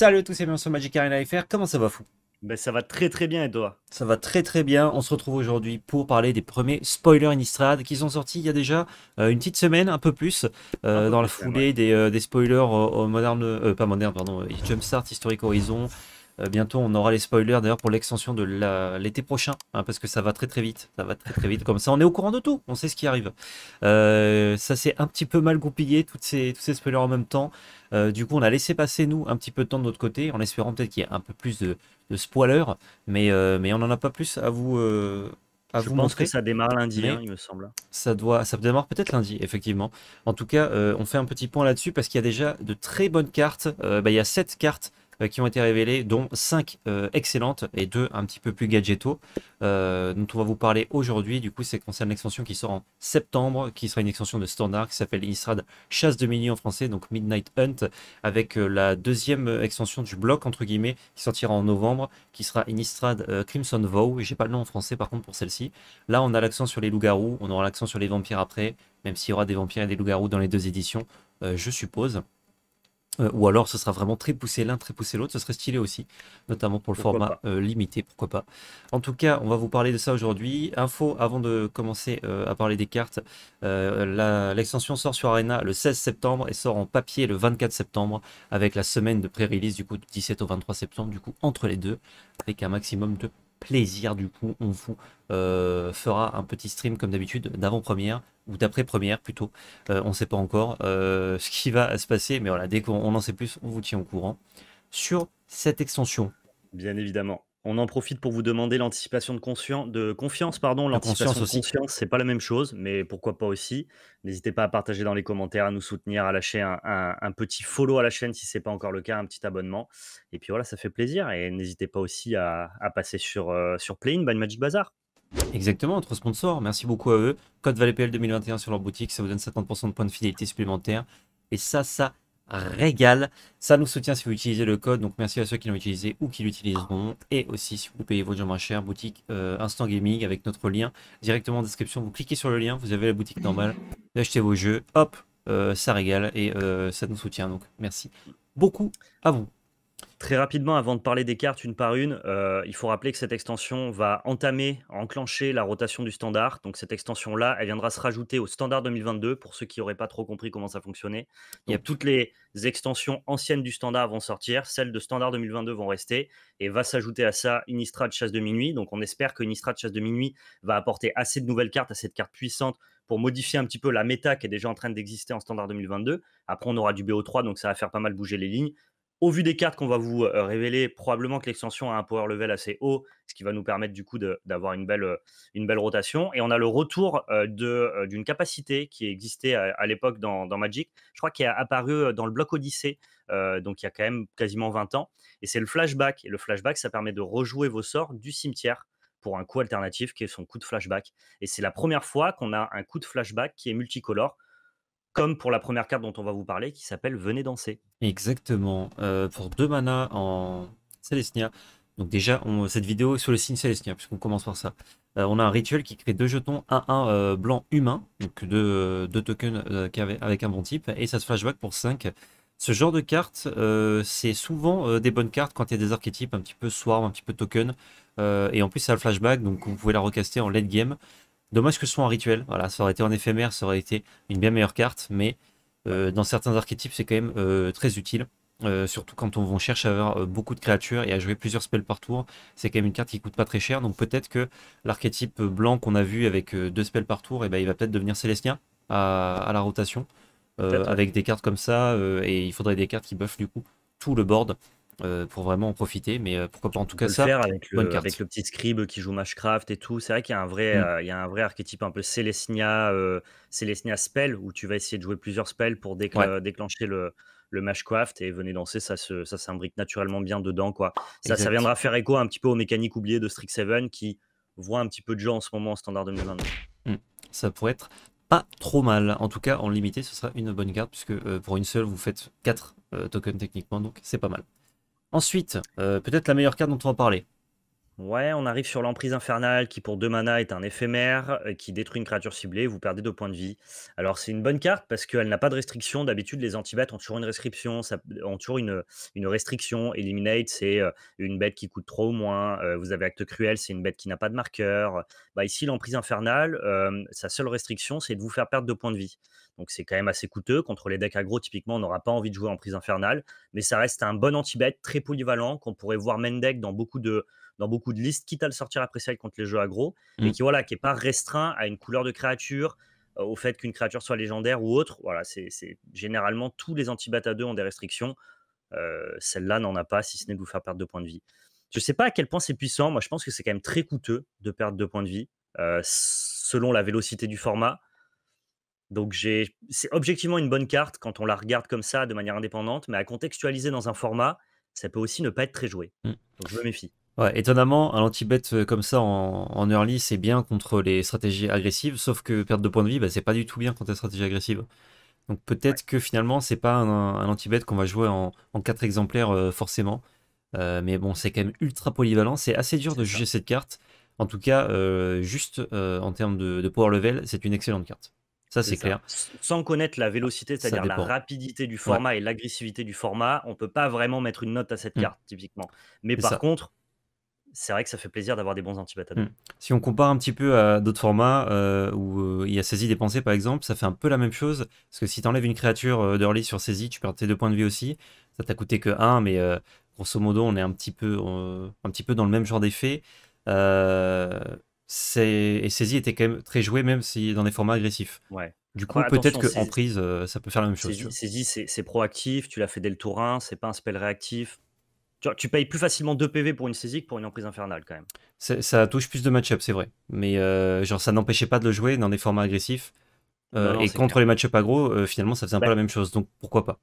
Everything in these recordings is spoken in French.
Salut à tous et bienvenue sur Magic Arena FR, comment ça va fou ben, ça va très très bien et Ça va très très bien, on se retrouve aujourd'hui pour parler des premiers spoilers Innistrad qui sont sortis il y a déjà euh, une petite semaine, un peu plus, euh, dans la foulée des, euh, des, spoilers au pas moderne, pardon, Jumpstart, Historic Horizon, bientôt, on aura les spoilers d'ailleurs pour l'extension de l'été prochain, hein, parce que ça va très très vite. Ça va très très vite. Comme ça, on est au courant de tout. On sait ce qui arrive. ça s'est un petit peu mal goupillé, toutes ces, tous ces spoilers en même temps. Euh, du coup, on a laissé passer, nous, un petit peu de temps de notre côté, en espérant peut-être qu'il y ait un peu plus de, de spoilers, mais, euh, mais on n'en a pas plus à vous, euh, à Je vous pense que ça démarre lundi, hein, il me semble. Ça, doit, ça démarre peut-être lundi, effectivement. En tout cas, on fait un petit point là-dessus, parce qu'il y a déjà de très bonnes cartes. Bah, il y a 7 cartes euh, qui ont été révélées, dont 5 euh, excellentes et 2 un petit peu plus gadgeto, euh, dont on va vous parler aujourd'hui. Du coup, c'est concerne l'extension qui sort en septembre, qui sera une extension de standard qui s'appelle Inistrad Chasse de Mini en français, donc Midnight Hunt, avec la deuxième extension du bloc, entre guillemets, qui sortira en novembre, qui sera Inistrad Crimson Vow. J'ai pas le nom en français par contre pour celle-ci. Là, on a l'accent sur les loups-garous, on aura l'accent sur les vampires après, même s'il y aura des vampires et des loups-garous dans les deux éditions, je suppose. Euh, ou alors ce sera vraiment très poussé l'un, très poussé l'autre, ce serait stylé aussi, notamment pour le format euh, limité, pourquoi pas. En tout cas, on va vous parler de ça aujourd'hui. Info, avant de commencer euh, à parler des cartes, l'extension sort sur Arena le 16 septembre et sort en papier le 24 septembre, avec la semaine de pré-release du coup du 17 au 23 septembre, du coup entre les deux, avec un maximum de plaisir. Du coup, on vous euh, fera un petit stream comme d'habitude d'avant-première ou d'après-première plutôt. Euh, on ne sait pas encore euh, ce qui va se passer, mais voilà, dès qu'on en sait plus, on vous tient au courant sur cette extension. Bien évidemment. On en profite pour vous demander l'anticipation de, de, confiance. Pardon, l'anticipation de confiance. c'est pas la même chose, mais pourquoi pas aussi. N'hésitez pas à partager dans les commentaires, à nous soutenir, à lâcher un, petit follow à la chaîne si c'est pas encore le cas, un petit abonnement. Et puis voilà, ça fait plaisir. Et n'hésitez pas aussi à, passer sur, euh, sur play by Magic Bazar. Exactement, entre sponsor merci beaucoup à eux. Code ValetPL 2021 sur leur boutique, ça vous donne 70 de points de fidélité supplémentaires. Et ça, ça régale. Ça nous soutient si vous utilisez le code, donc merci à ceux qui l'ont utilisé ou qui l'utiliseront. Et aussi, si vous payez vos jeux moins cher, boutique euh, Instant Gaming avec notre lien directement en description. Vous cliquez sur le lien, vous avez la boutique normale, achetez vos jeux, hop, euh, ça régale et euh, ça nous soutient. Donc merci beaucoup à vous. Très rapidement, avant de parler des cartes une par une, euh, il faut rappeler que cette extension va entamer, enclencher la rotation du standard. Donc cette extension-là, elle viendra se rajouter au standard 2022 pour ceux qui n'auraient pas trop compris comment ça fonctionnait. Il y a toutes les extensions anciennes du standard vont sortir, celles de standard 2022 vont rester et va s'ajouter à ça Innistrad chasse de minuit. Donc on espère que Innistrad chasse de minuit va apporter assez de nouvelles cartes, à cette carte puissante pour modifier un petit peu la méta qui est déjà en train d'exister en standard 2022. Après, on aura du BO3, donc ça va faire pas mal bouger les lignes. Au vu des cartes qu'on va vous euh, révéler, probablement que l'extension a un power level assez haut, ce qui va nous permettre du coup d'avoir euh, une belle, rotation. Et on a le retour euh, d'une capacité qui existait à, l'époque dans, Magic, je crois qui est apparu dans le bloc Odyssée, donc il y a quand même quasiment 20 ans. Et c'est le flashback. Et le flashback, ça permet de rejouer vos sorts du cimetière pour un coup alternatif qui est son coup de flashback. Et c'est la première fois qu'on a un coup de flashback qui est multicolore comme pour la première carte dont on va vous parler, qui s'appelle Venez danser. Exactement. Euh, pour deux manas en Celestia. Donc déjà, on, cette vidéo sur le signe Celestia, puisqu'on commence par ça. Euh, on a un rituel qui crée deux jetons, un 1 euh, blanc humain, donc deux, tokens avec un bon type, et ça se flashback pour 5. Ce genre de carte, c'est souvent des bonnes cartes quand il y a des archétypes, un petit peu swarm, un petit peu token, et en plus ça a le flashback, donc vous pouvez la recaster en late game. Dommage que ce soit un rituel. Voilà, ça aurait été en éphémère, ça aurait été une bien meilleure carte, mais euh, dans certains archétypes, c'est quand même euh, très utile. Euh, surtout quand on, cherche à avoir beaucoup de créatures et à jouer plusieurs spells par tour, c'est quand même une carte qui coûte pas très cher. Donc peut-être que l'archétype blanc qu'on a vu avec deux spells par tour, eh ben, il va peut-être devenir célestien à, la rotation, avec des cartes comme ça. et il faudrait des cartes qui buffent du coup tout le board. Euh, pour vraiment en profiter. Mais euh, pourquoi pas en tout cas ça faire avec le, petit scribe qui joue Mashcraft et tout. C'est vrai qu'il y a un vrai, mmh. euh, il y a un vrai archétype un peu Célestia, Celestia spell où tu vas essayer de jouer plusieurs spells pour déclencher le Mashcraft et venez danser, ça s'imbrique naturellement bien dedans quoi. Ça, viendra faire écho un petit peu aux mécaniques oubliées de Strixhaven qui voit un petit peu de gens en ce moment en standard 2022. Mmh. Ça pourrait être pas trop mal. En tout cas, en limité, ce sera une bonne carte, puisque pour une seule, vous faites 4 tokens techniquement, donc c'est pas mal. Ensuite, euh, peut-être la meilleure carte dont on va parler. Ouais, on arrive sur l'emprise infernale qui pour deux mana est un éphémère euh, qui détruit une créature ciblée, vous perdez deux points de vie. Alors c'est une bonne carte parce qu'elle n'a pas de restriction. D'habitude les antibêtes ont toujours une restriction, euh, ont toujours une, restriction. Eliminate c'est euh, une bête qui coûte trop ou moins. vous avez Acte Cruel, c'est une bête qui n'a pas de marqueur. Bah, ici l'emprise infernale, sa seule restriction c'est de vous faire perdre deux points de vie. Donc c'est quand même assez coûteux. Contre les decks aggro, typiquement, on n'aura pas envie de jouer en prise infernale. Mais ça reste un bon anti très polyvalent, qu'on pourrait voir main deck dans beaucoup de, dans beaucoup de listes, quitte à le sortir après contre les jeux agro, mais et mmh. qui voilà, qui est pas restreint à une couleur de créature, euh, au fait qu'une créature soit légendaire ou autre. Voilà, c'est généralement tous les anti 2 ont des restrictions. Euh, celle-là n'en a pas, si ce n'est de vous faire perdre deux points de vie. Je sais pas à quel point c'est puissant. Moi, je pense que c'est quand même très coûteux de perdre deux points de vie euh, selon la vélocité du format. Donc c'est objectivement une bonne carte quand on la regarde comme ça de manière indépendante, mais à contextualiser dans un format, ça peut aussi ne pas être très joué. Mmh. Donc je me méfie. Ouais, étonnamment, un anti-bet euh, comme ça en, early, c'est bien contre les stratégies agressives, sauf que perdre de points de vie, bah, c'est pas du tout bien contre les stratégies agressives. Donc peut-être que finalement, c'est pas un, anti-bet qu'on va jouer en, quatre 4 exemplaires euh, forcément. Euh, mais bon, c'est quand même ultra polyvalent, c'est assez dur de juger cette carte. En tout cas, juste en termes de, power level, c'est une excellente carte. Ça, c'est clair. Sans connaître la vélocité, c'est-à-dire la rapidité du format et l'agressivité du format, on ne peut pas vraiment mettre une note à cette hmm. carte, typiquement. Mais par contre, c'est vrai que ça fait plaisir d'avoir des bons anti Mmh. Si on compare un petit peu à d'autres formats euh, où euh, il y a saisie des pensées par exemple, ça fait un peu la même chose. Parce que si tu enlèves une créature euh, d'early sur saisie, tu perds tes deux points de vie aussi. Ça t'a coûté que 1, mais grosso modo, on est un petit peu, un petit peu dans le même genre d'effet. et saisie était quand même très joué, même si dans des formats agressifs. Du bah, coup, peut-être qu'en prise, ça peut faire la même chose. Saisie, c'est proactif, tu l'as fait dès le tour 1, c'est pas un spell réactif tu, payes plus facilement 2 PV pour une saisie que pour une emprise infernale quand même. Ça touche plus de match-up, c'est vrai. Mais euh, genre ça n'empêchait pas de le jouer dans des formats agressifs. Euh, et contre les match-up aggro, euh, finalement ça faisait un peu bah la même chose, donc pourquoi pas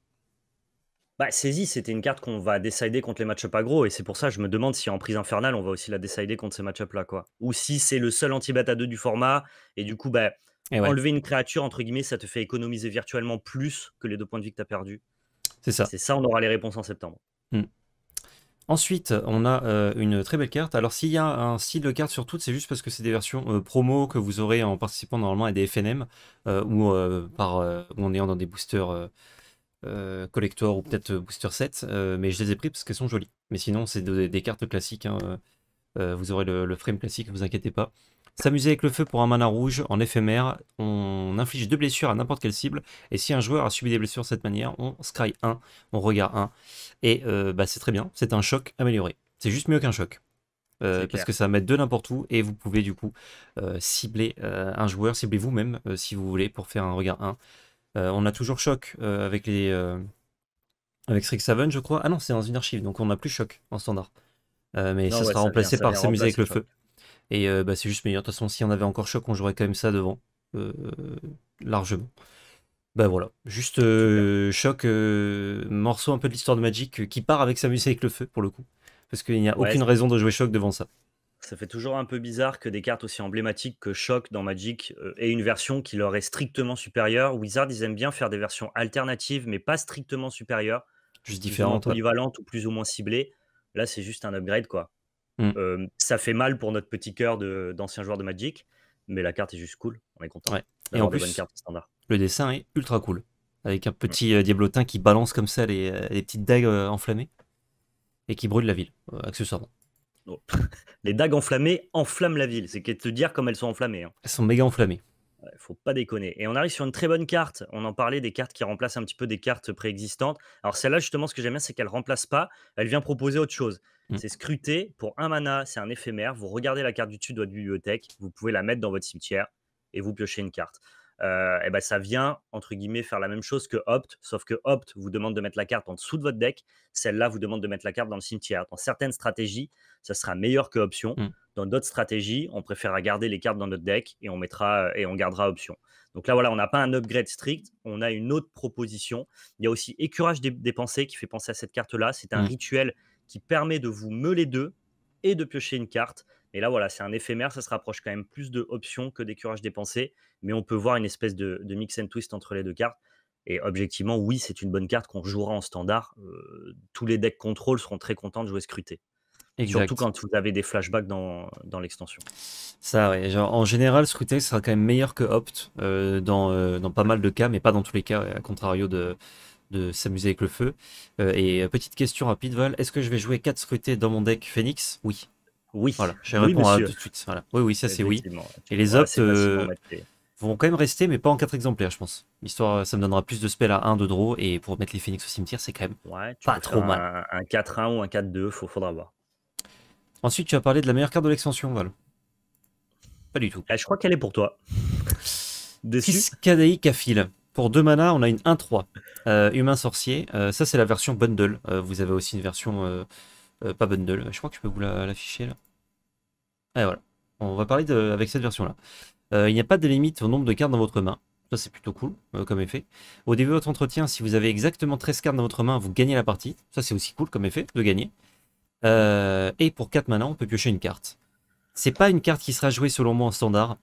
bah, saisie, c'était une carte qu'on va décider contre les match-up aggro, et c'est pour ça que je me demande si en prise infernale, on va aussi la décider contre ces match-up-là. Ou si c'est le seul anti-bata 2 du format, et du coup, bah, enlever une créature, entre guillemets, ça te fait économiser virtuellement plus que les deux points de vie que tu as perdus. C'est ça. C'est ça, on aura les réponses en septembre. Hmm. Ensuite, on a euh, une très belle carte. Alors, s'il y a un style de carte sur toutes, c'est juste parce que c'est des versions euh, promo que vous aurez en participant normalement à des FNM euh, ou, par, en ayant dans des boosters collector ou peut-être booster 7. mais je les ai pris parce qu'elles sont jolies. Mais sinon, c'est des cartes classiques. Hein, vous aurez le, le, frame classique, ne vous inquiétez pas. S'amuser avec le feu pour un mana rouge en éphémère, on inflige deux blessures à n'importe quelle cible, et si un joueur a subi des blessures de cette manière, on scry 1, on regarde 1, et euh, bah, c'est très bien, c'est un choc amélioré. C'est juste mieux qu'un choc. Euh, parce que ça va mettre deux n'importe où et vous pouvez du coup euh, cibler un joueur, cibler vous-même si vous voulez pour faire un regard 1. on a toujours choc avec les avec Strixhaven je crois. Ah non c'est dans une archive donc on n'a plus choc en standard. mais ça sera remplacé par s'amuser avec le feu. Et euh, bah, c'est juste meilleur. De toute façon, si on avait encore choc, on jouerait quand même ça devant. Euh, largement. ben voilà. Juste Shock euh, choc, morceau un peu de l'histoire de Magic qui part avec sa avec le feu pour le coup. Parce qu'il n'y a aucune raison de jouer choc devant ça. Ça fait toujours un peu bizarre que des cartes aussi emblématiques que Shock dans Magic aient une version qui leur est strictement supérieure. Wizard, ils aiment bien faire des versions alternatives, mais pas strictement supérieures. Juste différentes. Polyvalentes ou plus ou moins ciblées. Là, c'est juste un upgrade, quoi. Mm. Euh, ça fait mal pour notre petit cœur d'ancien joueur de Magic, mais la carte est juste cool. On est content. Ouais. Et en plus, standard. le dessin est ultra cool. Avec un mm. petit euh, diablotin qui balance comme ça les, euh, les, petites dagues enflammées et qui brûle la ville, accessoirement. Oh. les dagues enflammées enflamment la ville. C'est qu'à te dire comme elles sont enflammées. Hein. Elles sont méga enflammées faut pas déconner. Et on arrive sur une très bonne carte. On en parlait des cartes qui remplacent un petit peu des cartes préexistantes. Alors celle-là, justement, ce que j'aime bien, c'est qu'elle ne remplace pas. Elle vient proposer autre chose. Mmh. C'est scruté Pour un mana, c'est un éphémère. Vous regardez la carte du dessus de votre bibliothèque, vous pouvez la mettre dans votre cimetière et vous piochez une carte. et euh, eh ben ça vient entre guillemets faire la même chose que Opt, sauf que Opt vous demande de mettre la carte en dessous de votre deck, celle-là vous demande de mettre la carte dans le cimetière. Dans certaines stratégies, ça sera meilleur que Option. Mmh. Dans d'autres stratégies, on préférera garder les cartes dans notre deck et on mettra euh, et on gardera Option. Donc là voilà, on n'a pas un upgrade strict, on a une autre proposition. Il y a aussi écurage des, pensées qui fait penser à cette carte-là. C'est un mmh. rituel qui permet de vous meuler deux et de piocher une carte. Et là, voilà, c'est un éphémère, ça se rapproche quand même plus de options que des dépensé. dépensés, mais on peut voir une espèce de, mix and twist entre les deux cartes. Et objectivement, oui, c'est une bonne carte qu'on jouera en standard. Euh, tous les decks contrôle seront très contents de jouer scruté. Surtout quand vous avez des flashbacks dans, l'extension. Ça, ouais. en général, Scruté sera quand même meilleur que Opt euh, euh, dans, pas mal de cas, mais pas dans tous les cas, à contrario de, de s'amuser avec le feu. Euh, et euh, petite question rapide, Val, est-ce que je vais jouer 4 scrutés dans mon deck Phoenix Oui. Oui. Voilà, je oui, réponds à tout de suite. Oui, oui, ça c'est oui. Et les ops euh, vont quand même rester, mais pas en 4 exemplaires, je pense. Histoire, ça me donnera plus de spells à 1 de draw, et pour mettre les Phoenix au cimetière, c'est quand même pas trop mal. Un, un 4-1 ou un 4-2, faudra voir. Ensuite, tu as parlé de la meilleure carte de l'extension, Val. Pas du tout. Eh, je crois qu'elle est pour toi. à Kafil. Pour 2 mana, on a une 1-3. Euh, humain sorcier. Euh, ça, c'est la version bundle. Euh, vous avez aussi une version pas bundle. Je crois que je peux vous l'afficher là. Et ah, voilà. On va parler avec cette version-là. il n'y a pas de limite au nombre de cartes dans votre main. Ça, c'est plutôt cool comme effet. Au début de votre entretien, si vous avez exactement 13 cartes dans votre main, vous gagnez la partie. Ça, c'est aussi cool comme effet de gagner. et pour 4 mana, on peut piocher une carte. C'est pas une carte qui sera jouée selon moi en standard.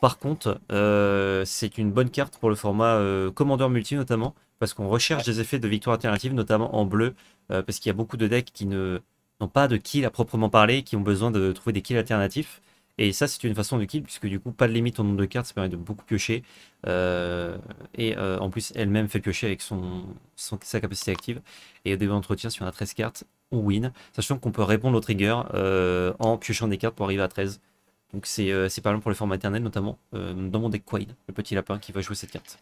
Par contre, euh, c'est une bonne carte pour le format euh, commandeur multi notamment, parce qu'on recherche des effets de victoire alternative, notamment en bleu, euh, parce qu'il y a beaucoup de decks qui ne n'ont pas de kill à proprement parler, qui ont besoin de trouver des kills alternatifs. Et ça, c'est une façon de kill, puisque du coup, pas de limite au nombre de cartes, ça permet de beaucoup piocher. Euh, et en plus, elle-même fait piocher avec son, sa capacité active. Et au début d'entretien, si on a 13 cartes, on win, sachant qu'on peut répondre au trigger en piochant des cartes pour arriver à 13. Donc c'est par euh, parlant pour les formes internet notamment euh, dans mon deck Quaid, le petit lapin qui va jouer cette carte.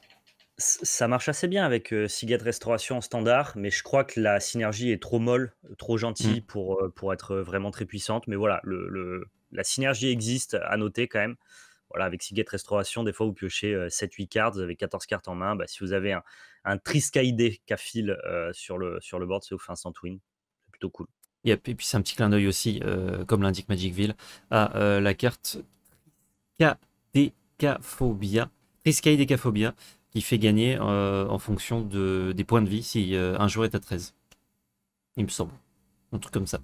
Ça marche assez bien avec euh, Restauration en standard, mais je crois que la synergie est trop molle, trop gentille mm. pour, euh, pour être vraiment très puissante. Mais voilà, le, la synergie existe, à noter quand même. Voilà, avec Siget Restauration, des fois vous piochez 7-8 cartes, vous avez 14 cartes en main. Bah, si vous avez un, un qui a fil sur, le, sur le board, c'est au fin sans twin, C'est plutôt cool. Et puis c'est un petit clin d'œil aussi, euh, comme l'indique Magicville, à euh, la carte Triskay Decaphobia, qui fait gagner euh, en fonction de, des points de vie si un joueur est à 13. Il me semble. Un truc comme ça.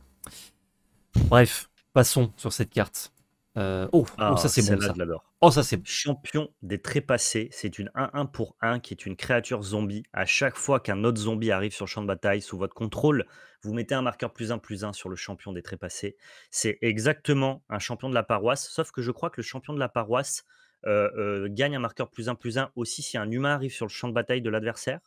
Bref, passons sur cette carte. Euh, oh, oh, ah, oh, ça c'est bon. oh, ça c'est Champion des trépassés, c'est une 1-1 pour 1 qui est une créature zombie. À chaque fois qu'un autre zombie arrive sur le champ de bataille sous votre contrôle, vous mettez un marqueur plus 1 plus 1 sur le champion des trépassés. C'est exactement un champion de la paroisse, sauf que je crois que le champion de la paroisse euh, euh, gagne un marqueur plus 1 plus 1 aussi si un humain arrive sur le champ de bataille de l'adversaire.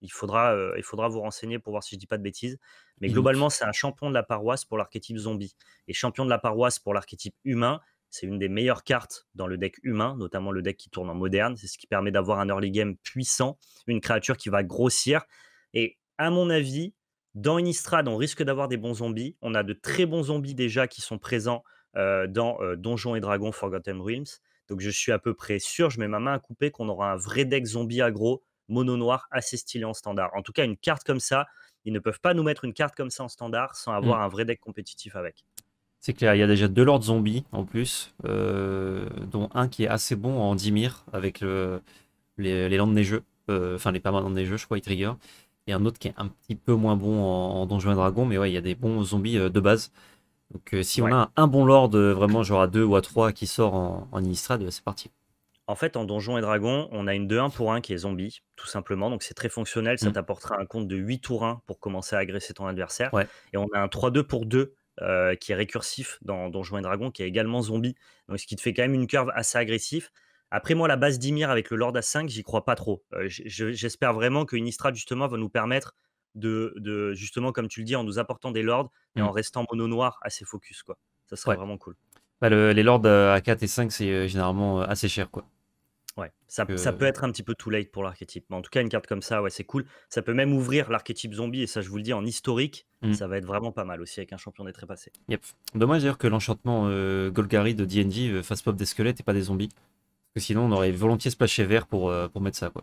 Il faudra, il faudra vous renseigner pour voir si je dis pas de bêtises. Mais mmh globalement, c'est un champion de la paroisse pour l'archétype zombie. Et champion de la paroisse pour l'archétype humain, c'est une des meilleures cartes dans le deck humain, notamment le deck qui tourne en moderne. C'est ce qui permet d'avoir un early game puissant, une créature qui va grossir. Et à mon avis, dans Innistrad, on risque d'avoir des bons zombies. On a de très bons zombies déjà qui sont présents dans Donjons et Dragons Forgotten Realms. Donc je suis à peu près sûr, je mets ma main à couper, qu'on aura un vrai deck zombie aggro mono noir assez stylé en standard. En tout cas, une carte comme ça, ils ne peuvent pas nous mettre une carte comme ça en standard sans hmm. avoir un vrai deck compétitif avec. C'est clair, il y a déjà deux lords zombies en plus, euh, dont un qui est assez bon en Dimir avec le, les, landes neigeux, euh, enfin les permanents neigeux, je crois, et trigger, et un autre qui est un petit peu moins bon en, en et mais ouais, il y a des bons zombies euh, de base. Donc si on a un, bon lord, vraiment genre à deux ou à trois qui sort en, en c'est parti. En fait, en donjon et dragon, on a une 2-1 pour 1 qui est zombie, tout simplement. Donc c'est très fonctionnel, ça mmh. t'apportera un compte de 8 tours 1 pour commencer à agresser ton adversaire. Et on a un 3-2 pour 2 euh, qui est récursif dans donjon et dragon, qui est également zombie. Donc ce qui te fait quand même une curve assez agressive. Après, moi, la base d'Imir avec le Lord à 5 j'y crois pas trop. Euh, j'espère vraiment que istra justement, va nous permettre de, justement, comme tu le dis, en nous apportant des Lords et en mmh. restant mono noir assez focus, quoi. Ça serait vraiment cool. Bah, les Lords euh, à 4 et 5, c'est généralement assez cher, quoi. Ouais, ça, peut être un petit peu too late pour l'archétype. Mais en tout cas, une carte comme ça, ouais, c'est cool. Ça peut même ouvrir l'archétype zombie, et ça, je vous le dis, en historique, mmh. ça va être vraiment pas mal aussi avec un champion des trépassés. Yep. Dommage d'ailleurs que l'enchantement euh, Golgari de D&D euh, fasse pop des squelettes et pas des zombies. que sinon, on aurait volontiers splashé vert pour, euh, pour mettre ça, quoi.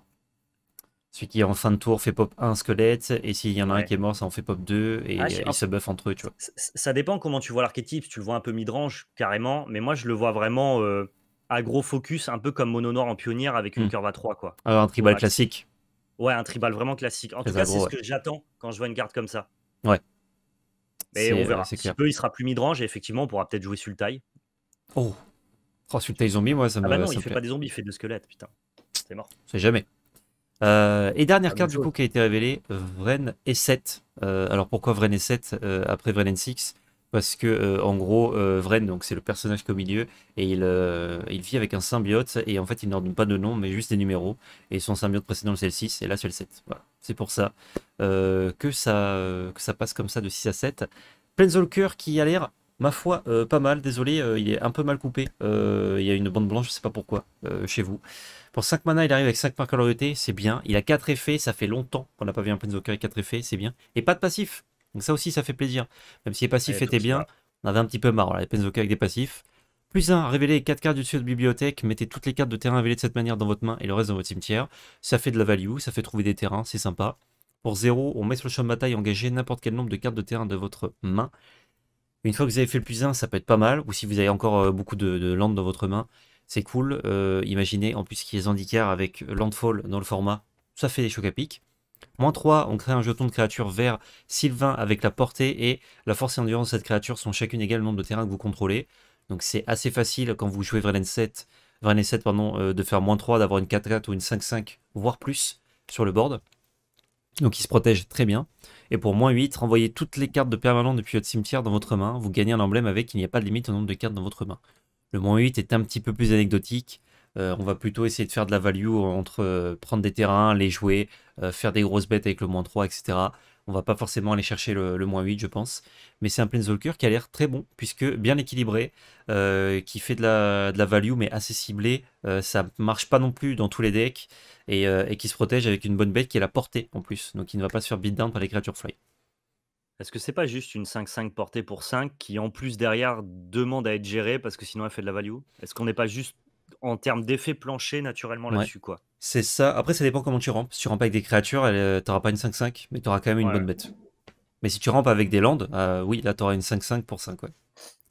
Celui qui en fin de tour fait pop un squelette, et s'il y en a un qui est mort, ça en fait pop deux, et ah, ils se buffent entre eux, tu vois. Ça dépend comment tu vois l'archétype, tu le vois un peu midrange, carrément. Mais moi, je le vois vraiment gros focus, un peu comme Mono Noir en pionnière avec une curve à 3. Quoi. Alors, ah, un tribal classique. Ouais, un tribal vraiment classique. En tout cas, c'est ce que j'attends quand je vois une carte comme ça. Ouais. Mais on euh, verra. Si peu, il sera plus midrange et effectivement, on pourra peut-être jouer Sultai. Oh Oh, Sultai zombie, moi, ça ah me. Ah non, il fait pas des zombies, il fait des squelettes, putain. C'est mort. C'est jamais. Euh, et dernière ah, carte du coup qui a été révélée, Vren et 7 euh, alors pourquoi Vren et 7 après Vren et 6 parce que euh, en gros euh, Vren donc c'est le personnage qu'au milieu et il, euh, vit avec un symbiote et en fait il n'en donne pas de nom mais juste des numéros et son symbiote précédent c'est le 6 et là c'est le 7 voilà c'est pour ça que ça passe comme ça de 6 à 7 Plainswalker qui a l'air ma foi pas mal désolé il est un peu mal coupé il y a une bande blanche je ne sais pas pourquoi chez vous pour 5 mana il arrive avec 5 par calorité, c'est bien il a 4 effets ça fait longtemps qu'on n'a pas vu un Plainswalker avec 4 effets c'est bien et pas de passif donc ça aussi, ça fait plaisir. Même si les passifs étaient bien, on avait un petit peu marre. Là, les cas avec des passifs. Plus 1, révélez 4 cartes du dessus de bibliothèque, mettez toutes les cartes de terrain révélées de cette manière dans votre main et le reste dans votre cimetière. Ça fait de la value, ça fait trouver des terrains, c'est sympa. Pour 0, on met sur le champ de bataille engagé n'importe quel nombre de cartes de terrain de votre main. Une fois que vous avez fait le plus 1, ça peut être pas mal. Ou si vous avez encore euh, beaucoup de, de land dans votre main, c'est cool. Euh, imaginez en plus qu'il y ait Zandikar avec Landfall dans le format, ça fait des chocs à pic. Moins 3, on crée un jeton de créature vert Sylvain avec la portée et la force et endurance de cette créature sont chacune égales au nombre de terrains que vous contrôlez. Donc c'est assez facile quand vous jouez Vrain 7, 7 de faire moins 3, d'avoir une 4-4 ou une 5-5, voire plus sur le board. Donc il se protège très bien. Et pour moins 8, renvoyez toutes les cartes de permanent depuis votre cimetière dans votre main. Vous gagnez un emblème avec, il n'y a pas de limite au nombre de cartes dans votre main. Le moins 8 est un petit peu plus anecdotique. Euh, on va plutôt essayer de faire de la value entre euh, prendre des terrains, les jouer, euh, faire des grosses bêtes avec le moins 3, etc. On va pas forcément aller chercher le, moins 8, je pense. Mais c'est un Planeswalker qui a l'air très bon, puisque bien équilibré, euh, qui fait de la, value, mais assez ciblé. Euh, ça marche pas non plus dans tous les decks, et, qui se protège avec une bonne bête qui est la portée en plus. Donc il ne va pas se faire beat par les créatures fly. Est-ce que c'est pas juste une 5-5 portée pour 5 qui en plus derrière demande à être gérée parce que sinon elle fait de la value Est-ce qu'on n'est pas juste en termes d'effet plancher naturellement là-dessus quoi c'est ça. Après, ça dépend comment tu rampes. Si tu rampes avec des créatures, euh, t'auras pas une 5-5, mais tu t'auras quand même une bonne bête. Mais si tu rampes avec des landes, euh, oui, là, t'auras une 5-5 pour 5,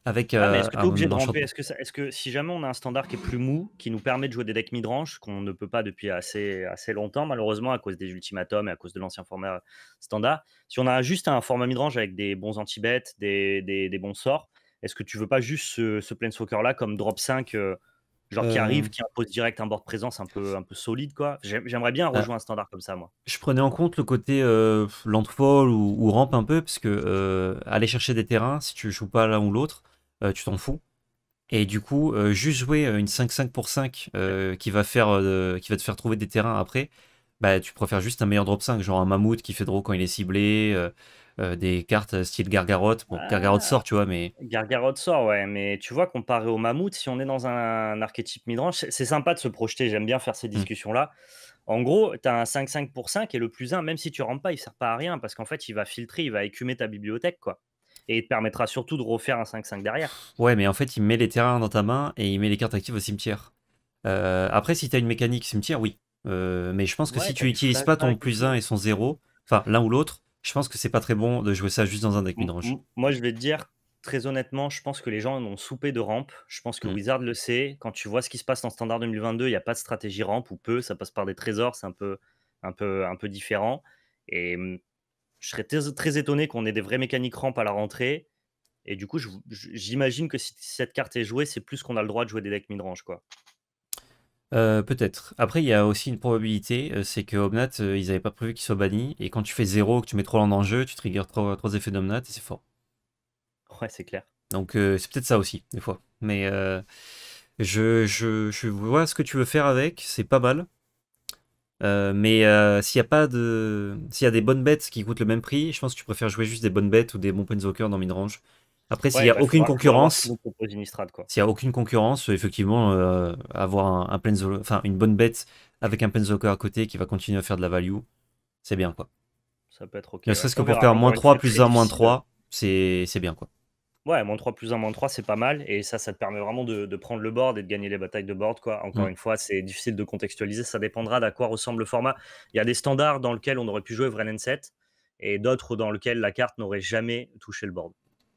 Avec, est-ce que si jamais on a un standard qui est plus mou, qui nous permet de jouer des decks midrange, qu'on ne peut pas depuis assez, assez longtemps, malheureusement, à cause des ultimatums et à cause de l'ancien format standard, si on a juste un format midrange avec des bons anti-bêtes, des, bons sorts, est-ce que tu veux pas juste ce, Planeswalker-là comme drop 5 Genre qui arrive, euh. qui impose direct un bord de présence un peu, un peu solide, quoi. J'aimerais bien ah. rejoindre un standard comme ça, moi. Je prenais en compte le côté euh, ou, ou, rampe un peu, parce que euh, aller chercher des terrains, si tu joues pas l'un ou l'autre, euh, tu t'en fous. Et du coup, juste jouer une 5-5 pour 5 qui, va faire, qui va te faire trouver des terrains après, bah, tu préfères juste un meilleur drop 5, genre un mammouth qui fait draw quand il est ciblé, euh, euh, des cartes euh, style Gargarotte. Bon, ah, sort, tu vois, mais. Gargarotte sort, ouais, mais tu vois, comparé au mammouth, si on est dans un, archétype midrange, c'est sympa de se projeter, j'aime bien faire ces mmh. discussions-là. En gros, tu as un 5-5 pour 5 et le plus 1, même si tu rentres pas, il sert pas à rien parce qu'en fait, il va filtrer, il va écumer ta bibliothèque, quoi et il te permettra surtout de refaire un 5-5 derrière. Ouais, mais en fait, il met les terrains dans ta main et il met les cartes actives au cimetière. après, si tu as une mécanique cimetière, oui. Euh, mais je pense que si tu n'utilises pas ton plus 1 et son 0, enfin l'un ou l'autre, je pense que c'est pas très bon de jouer ça juste dans un deck midrange. Moi, je vais te dire, très honnêtement, je pense que les gens ont soupé de rampe. Je pense que mm. Wizard le sait. Quand tu vois ce qui se passe dans Standard 2022, il n'y a pas de stratégie rampe ou peu. Ça passe par des trésors, c'est un peu, un, peu, un peu différent. Et mm, je serais très, étonné qu'on ait des vraies mécaniques rampe à la rentrée. Et du coup, j'imagine que si cette carte est jouée, c'est plus qu'on a le droit de jouer des decks midrange, quoi. Euh, peut-être. Après, il y a aussi une probabilité, euh, c'est que Omnat, euh, ils n'avaient pas prévu qu'il soit banni. Et quand tu fais 0, que tu mets trop lent en jeu, tu triggers 3, effets d'Omnat et c'est fort. Ouais, c'est clair. Donc c'est peut-être ça aussi, des fois. Mais je, vois ce que tu veux faire avec, c'est pas mal. mais s'il y a pas de, s'il a des bonnes bêtes qui coûtent le même prix, je pense que tu préfères jouer juste des bonnes bêtes ou des bons Penzokers dans mid-range. Après, s'il n'y a aucune concurrence, s'il n'y a aucune concurrence, effectivement, euh, avoir un, enfin une bonne bête avec un Penzoker à côté qui va continuer à faire de la value, c'est bien quoi. Ça peut être ok. Ne serait-ce que pour faire moins 3, plus 1, moins 3, c'est bien quoi. Ouais, moins 3 plus 1, moins 3, c'est pas mal. Et ça, ça te permet vraiment de, prendre le board et de gagner les batailles de board. Quoi. Encore mm. une fois, c'est difficile de contextualiser. Ça dépendra d'à quoi ressemble le format. Il y a des standards dans lesquels on aurait pu jouer vrai 7 et d'autres dans lesquels la carte n'aurait jamais touché le board.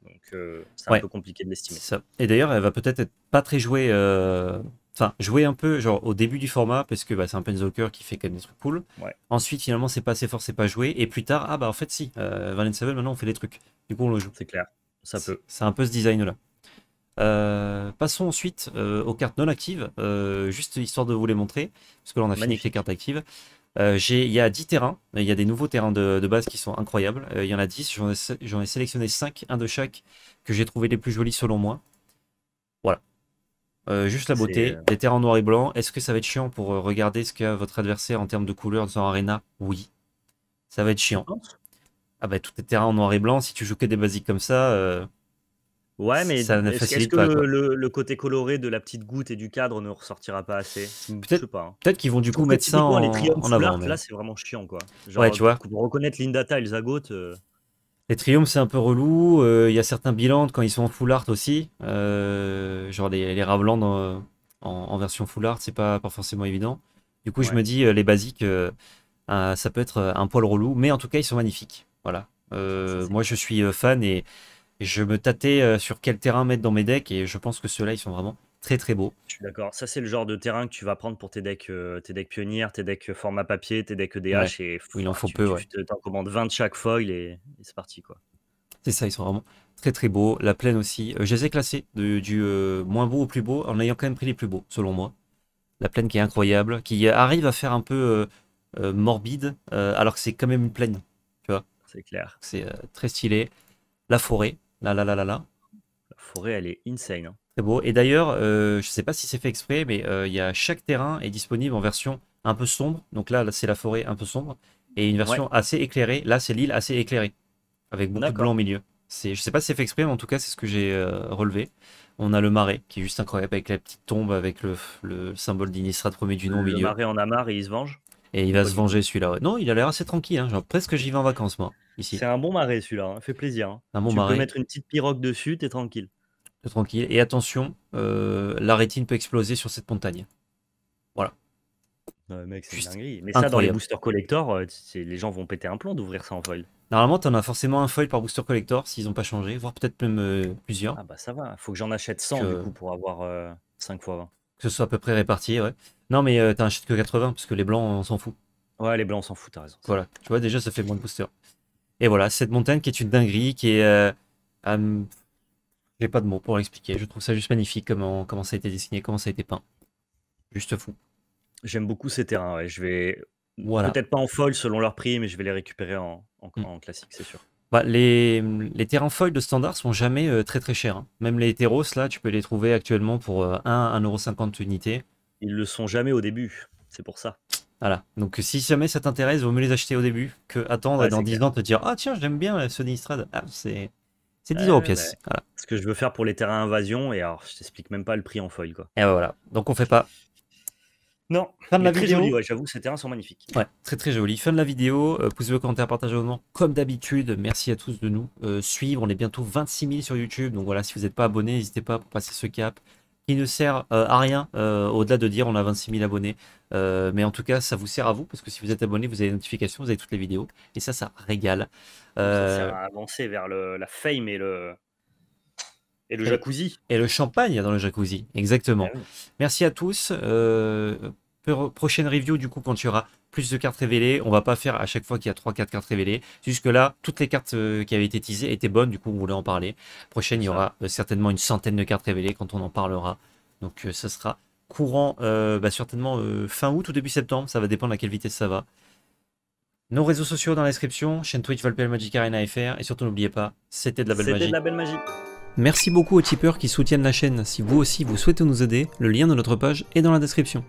Donc euh, c'est un peu compliqué de l'estimer. Et d'ailleurs, elle va peut-être être pas très jouée. Euh, enfin, jouée un peu genre au début du format parce que bah, c'est un penzoker qui fait quand même des trucs cool. Ensuite, finalement, c'est pas assez fort, pas joué. Et plus tard, ah bah en fait, si, euh, Valen Seven, maintenant on fait des trucs. Du coup, on le joue. C'est clair, ça peut. C'est un peu ce design là. Euh, passons ensuite aux cartes non actives, juste histoire de vous les montrer, parce que là on a fini avec les cartes actives. Euh, il y a 10 terrains, il y a des nouveaux terrains de, base qui sont incroyables. Euh, il y en a 10, j'en ai, sélectionné 5, un de chaque, que j'ai trouvé les plus jolis selon moi. Voilà. Euh, juste la beauté, des terrains en noir et blanc. Est-ce que ça va être chiant pour regarder ce qu'a votre adversaire en termes de couleurs dans Arena Oui. Ça va être chiant. Ah bah tous tes terrains en noir et blanc, si tu joues que des basiques comme ça, Ouais, mais est-ce, que le, côté coloré de la petite goutte et du cadre ne ressortira pas assez Peut-être, pas. Hein. peut-être qu'ils vont du coup mettre ça en, les en Là, c'est vraiment chiant, quoi. ouais, tu vois. Pour reconnaître Lindata et le Zagot. Euh les triomphes, c'est un peu relou. Euh, il y a certains bilans quand ils sont en full art aussi. Euh, genre les, les Ravland en, version full art, c'est pas, pas forcément évident. Du coup, je me dis, les basiques, ça peut être un poil relou. Mais en tout cas, ils sont magnifiques. Voilà. moi, je suis fan et je me tâtais euh, sur quel terrain mettre dans mes decks. Et je pense que ceux-là, ils sont vraiment très très beaux. Je suis d'accord. Ça, c'est le genre de terrain que tu vas prendre pour tes decks, euh, tes decks pionnières, tes decks euh, format papier, tes decks e DH. Et il en faut peu. ouais. tu en commandes 20 de chaque foil et, c'est parti. quoi. C'est ça, ils sont vraiment très très beaux. La plaine aussi. je les ai classés du moins beau au plus beau en ayant quand même pris les plus beaux, selon moi. La plaine qui est incroyable, qui arrive à faire un peu morbide, alors que c'est quand même une plaine. Tu vois C'est clair. C'est très stylé. La forêt, Là, là, là, là, La forêt, elle est insane. C'est hein. beau. Et d'ailleurs, euh, je ne sais pas si c'est fait exprès, mais euh, il y a chaque terrain est disponible en version un peu sombre. Donc là, c'est la forêt un peu sombre. Et une version assez éclairée. Là, c'est l'île assez éclairée. Avec beaucoup de blanc au milieu. Je sais pas si c'est fait exprès, mais en tout cas, c'est ce que j'ai euh, relevé. On a le marais, qui est juste incroyable, avec la petite tombe, avec le, symbole d'Inistrat premier du nom au milieu. Le marais en a et il se venge. Et il va se venger celui-là. Non, il a l'air assez tranquille. Hein. Genre, presque j'y vais en vacances, moi. C'est un bon marais celui-là, hein, fait plaisir. Hein. tu peux mettre une petite pirogue dessus, t'es tranquille. T'es tranquille. Et attention, euh, la rétine peut exploser sur cette montagne. Voilà. mec, c'est dinguerie. Mais ça, dans les booster collector, euh, les gens vont péter un plomb d'ouvrir ça en foil. Normalement, t'en as forcément un foil par booster collector s'ils n'ont pas changé, voire peut-être même euh, plusieurs. Ah bah ça va, faut que j'en achète 100 du coup pour avoir 5 x 20. Que ce soit à peu près réparti, ouais. Non, mais t'en achètes que 80 parce que les blancs, on s'en fout. Ouais, les blancs, on s'en fout, t'as raison. Voilà, tu vois, déjà, ça fait moins de boosters. Et voilà, cette montagne qui est une dinguerie, qui est... Euh, hum, j'ai pas de mots pour l'expliquer. Je trouve ça juste magnifique, comment, comment ça a été dessiné, comment ça a été peint. Juste fou. J'aime beaucoup ces terrains, ouais. Je vais... Peut-être pas en foil selon leur prix, mais je vais les récupérer en, en, mm. classique, c'est sûr. Bah, les, terrains foil de standard sont jamais euh, très très chers. Hein. Même les hétéros, là, tu peux les trouver actuellement pour euh, 1, 1,50€ unité. Ils le sont jamais au début, c'est pour ça. Voilà. Donc si jamais ça t'intéresse, vaut mieux les acheter au début que attendre et dans 10 ans te dire Ah tiens, j'aime bien ce Nistrad. Ah, c'est. C'est 10 euros pièce. Ce que je veux faire pour les terrains invasion, et alors je t'explique même pas le prix en feuille. Quoi. Et ben voilà, donc on fait pas. Non, fin de la vidéo. j'avoue, ces terrains sont magnifiques. Ouais, très très joli. Fin de la vidéo. Euh, pouce bleu, commentaire, partage, moment Comme d'habitude, merci à tous de nous euh, suivre. On est bientôt 26 000 sur YouTube. Donc voilà, si vous n'êtes pas abonné, n'hésitez pas pour passer ce cap qui ne sert euh, à rien euh, au-delà de dire on a 26 000 abonnés. Euh, mais en tout cas, ça vous sert à vous parce que si vous êtes abonné, vous avez les notifications, vous avez toutes les vidéos et ça, ça régale. Ça euh, sert à avancer vers la fame et le. Et le jacuzzi. Et le champagne dans le jacuzzi, exactement. Ah Merci à tous. Euh, prochaine review, du coup, quand il y aura plus de cartes révélées, on va pas faire à chaque fois qu'il y a 3-4 cartes révélées. Jusque-là, toutes les cartes qui avaient été teasées étaient bonnes, du coup, on voulait en parler. Prochaine, il y aura certainement une centaine de cartes révélées quand on en parlera. Donc, ça sera courant, euh, bah, certainement euh, fin août ou début septembre, ça va dépendre à quelle vitesse ça va. Nos réseaux sociaux dans la description, chaîne Twitch Valpel Magic Arena FR, et surtout n'oubliez pas, c'était de la belle magie. C'était de la belle magie. Merci beaucoup aux tipeurs qui soutiennent la chaîne. Si vous aussi vous souhaitez nous aider, le lien de notre page est dans la description.